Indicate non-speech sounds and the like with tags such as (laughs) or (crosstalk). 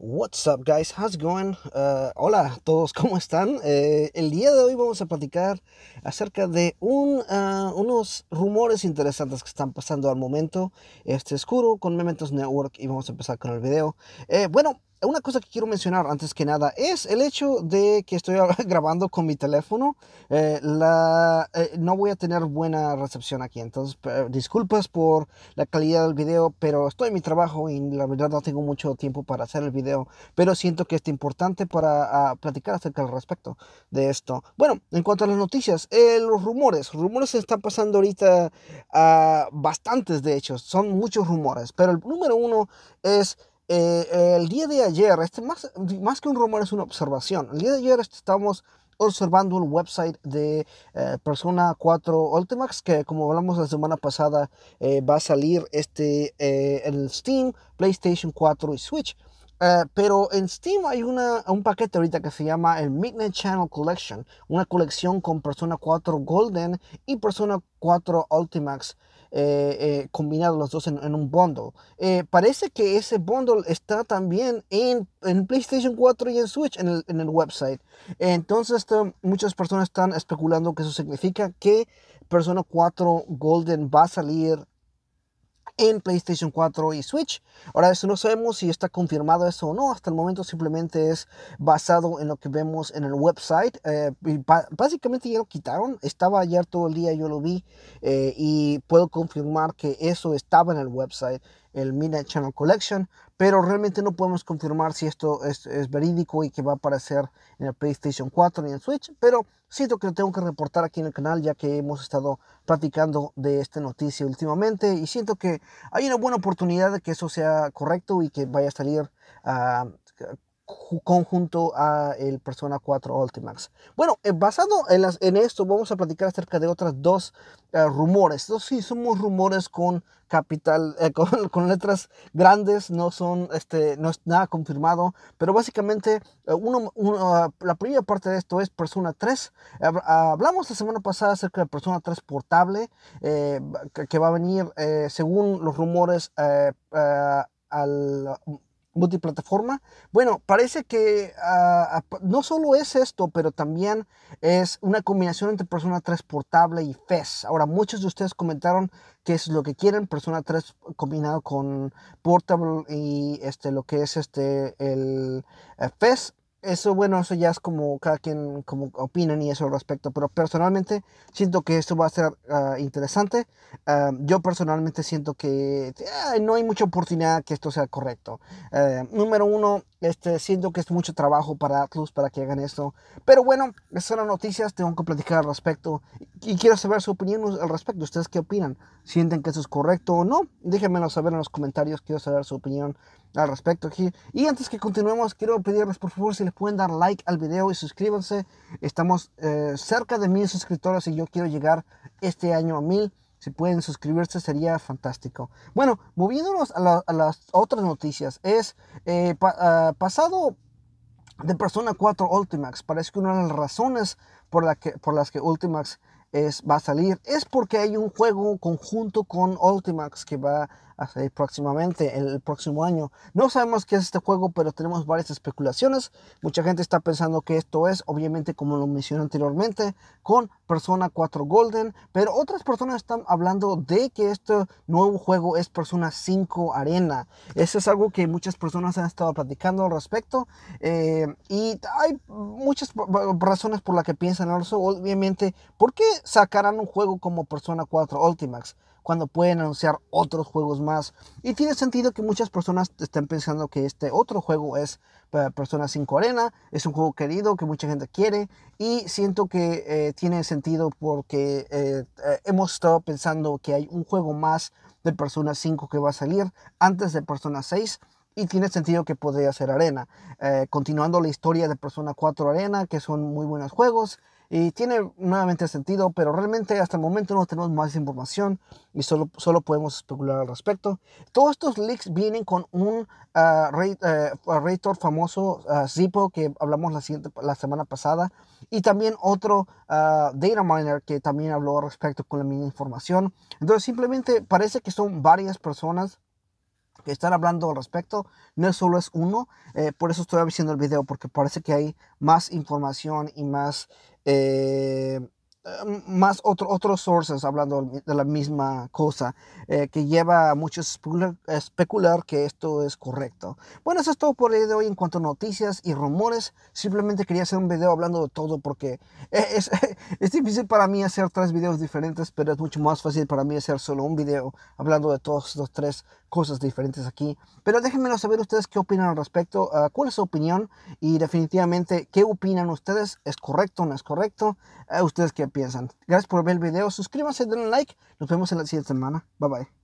What's up guys, how's going? Uh, hola a todos, (laughs) ¿cómo están? Eh, el día de hoy vamos a platicar acerca de uh, unos rumores interesantes que están pasando al momento. Este es Kuro con Mementos Network y vamos a empezar con el video. Eh, bueno, una cosa que quiero mencionar antes que nada es el hecho de que estoy (laughs) grabando con mi teléfono. Eh, la, eh, no voy a tener buena recepción aquí, entonces disculpas por la calidad del video, pero estoy en mi trabajo y la verdad no tengo mucho tiempo para hacer el video, pero siento que es importante para ah, platicar acerca del respecto de esto. Bueno, en cuanto a las noticias, eh, los rumores, rumores se están pasando ahorita ah, bastantes de hecho, son muchos rumores, pero el número uno es eh, el día de ayer, este más, más que un rumor es una observación, el día de ayer este, estamos observando un website de eh, Persona 4 Ultimax que como hablamos la semana pasada eh, va a salir este el Steam, PlayStation 4 y Switch. pero en Steam hay una, un paquete ahorita que se llama el Midnight Channel Collection, una colección con Persona 4 Golden y Persona 4 Ultimax eh, eh, Combinado los dos en, un bundle. Eh, parece que ese bundle está también en, en, PlayStation 4 y en Switch en el, en el website. Entonces este, muchas personas están especulando que eso significa que Persona 4 Golden va a salir en PlayStation 4 y Switch. Ahora, eso no sabemos si está confirmado eso o no. Hasta el momento simplemente es basado en lo que vemos en el website. Eh, básicamente ya lo quitaron. Estaba ayer todo el día, yo lo vi. Eh, y puedo confirmar que eso estaba en el website el Mina Channel Collection, pero realmente no podemos confirmar si esto es, verídico y que va a aparecer en el PlayStation 4 ni en Switch, pero siento que lo tengo que reportar aquí en el canal ya que hemos estado platicando de esta noticia últimamente y siento que hay una buena oportunidad de que eso sea correcto y que vaya a salir a ah, conjunto a el Persona 4 Ultimax. Bueno, eh, basado en, esto, vamos a platicar acerca de otras dos eh, rumores. dos sí, somos rumores con capital, eh, (laughs) con, letras grandes, no son, este, no es nada confirmado, pero básicamente la primera parte de esto es Persona 3. hablamos la semana pasada acerca de Persona 3 portable, que, va a venir, según los rumores, al multiplataforma. Bueno, parece que ah, ah, no solo es esto, pero también es una combinación entre Persona 3 portable y FES. Ahora, muchos de ustedes comentaron que es lo que quieren, Persona 3 combinado con portable y este, lo que es este, el eh, FES eso, bueno, eso ya es como cada quien como opinan y eso al respecto, pero personalmente siento que esto va a ser ah, interesante. Ah, yo personalmente siento que no hay mucha oportunidad que esto sea correcto. Eh, número uno, este, siento que es mucho trabajo para Atlus para que hagan esto, pero bueno, esas son las noticias, tengo que platicar al respecto y quiero saber su opinión al respecto. ¿Ustedes qué opinan? ¿Sienten que eso es correcto o no? Déjenmelo saber en los comentarios, quiero saber su opinión al respecto aquí. Y antes que continuemos, quiero pedirles por favor si pueden dar like al video y suscríbanse. Estamos eh, cerca de mil suscriptores y yo quiero llegar este año a mil. Si pueden suscribirse sería fantástico. Bueno, moviéndonos a, las otras noticias, es eh, ah, pasado de Persona 4 Ultimax. Parece que una de las razones por, la que, por las que Ultimax es, va a salir es porque hay un juego conjunto con Ultimax que va a próximamente, el próximo año. No sabemos qué es este juego, pero tenemos varias especulaciones. Mucha gente está pensando que esto es, obviamente, como lo mencioné anteriormente, con Persona 4 Golden, pero otras personas están hablando de que este nuevo juego es Persona 5 Arena. Eso es algo que muchas personas han estado platicando al respecto eh, y hay muchas razones por las que piensan eso. Obviamente, ¿por qué sacarán un juego como Persona 4 Ultimax? cuando pueden anunciar otros juegos más. Y tiene sentido que muchas personas estén pensando que este otro juego es eh, Persona 5 Arena, es un juego querido que mucha gente quiere y siento que eh, tiene sentido porque eh, hemos estado pensando que hay un juego más de Persona 5 que va a salir antes de Persona 6 y tiene sentido que podría ser Arena. continuando la historia de Persona 4 Arena, que son muy buenos juegos, y tiene nuevamente sentido, pero realmente hasta el momento no tenemos más información y solo, solo podemos especular al respecto. Todos estos leaks vienen con un uh, famoso, uh, Zippo, que hablamos la, siguiente, la semana pasada, y también otro ah, data miner que también habló al respecto con la misma información. Entonces simplemente parece que son varias personas que estar hablando al respecto. No solo es uno, eh, por eso estoy haciendo el video, porque parece que hay más información y más eh, Em, más otro, otros sources hablando de la misma cosa eh, que lleva a muchos a especular que esto es correcto. Bueno, eso es todo por el día de hoy en cuanto a noticias y rumores. Simplemente quería hacer un video hablando de todo porque eh, es, (laughs) es, difícil para mí hacer tres videos diferentes, pero es mucho más fácil para mí hacer solo un video hablando de todos los tres cosas diferentes aquí. Pero déjenmelo saber ustedes qué opinan al respecto, eh, cuál es su opinión y definitivamente qué opinan ustedes, es correcto o no es correcto, a ustedes qué opinan Gracias por ver el video, suscríbase, denle like, nos vemos en la siguiente semana. Bye bye.